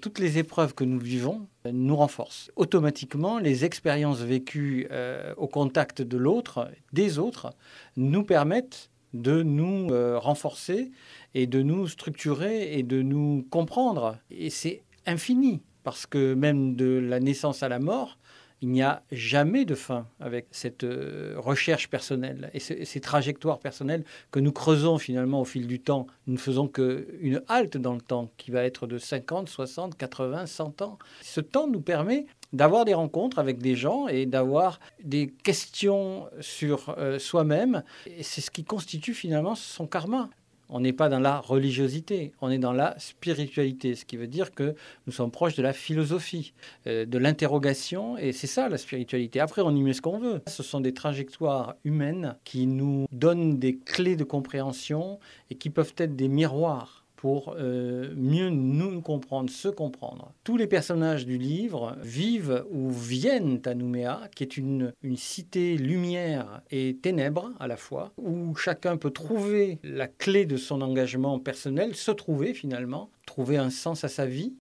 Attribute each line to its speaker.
Speaker 1: Toutes les épreuves que nous vivons euh, nous renforcent. Automatiquement, les expériences vécues euh, au contact de l'autre, des autres, nous permettent de nous euh, renforcer et de nous structurer et de nous comprendre. Et c'est infini, parce que même de la naissance à la mort, il n'y a jamais de fin avec cette euh, recherche personnelle et, ces trajectoires personnelles que nous creusons finalement au fil du temps. Nous ne faisons qu'une halte dans le temps qui va être de 50, 60, 80, 100 ans. Ce temps nous permet d'avoir des rencontres avec des gens et d'avoir des questions sur euh, soi-même. c'est ce qui constitue finalement son karma. On n'est pas dans la religiosité, on est dans la spiritualité, ce qui veut dire que nous sommes proches de la philosophie, euh, de l'interrogation, et c'est ça la spiritualité. Après, on y met ce qu'on veut. Ce sont des trajectoires humaines qui nous donnent des clés de compréhension et qui peuvent être des miroirs pour euh, mieux nous comprendre, se comprendre. Tous les personnages du livre vivent ou viennent à Nouméa, qui est une, une cité lumière et ténèbres à la fois, où chacun peut trouver la clé de son engagement personnel, se trouver finalement, trouver un sens à sa vie,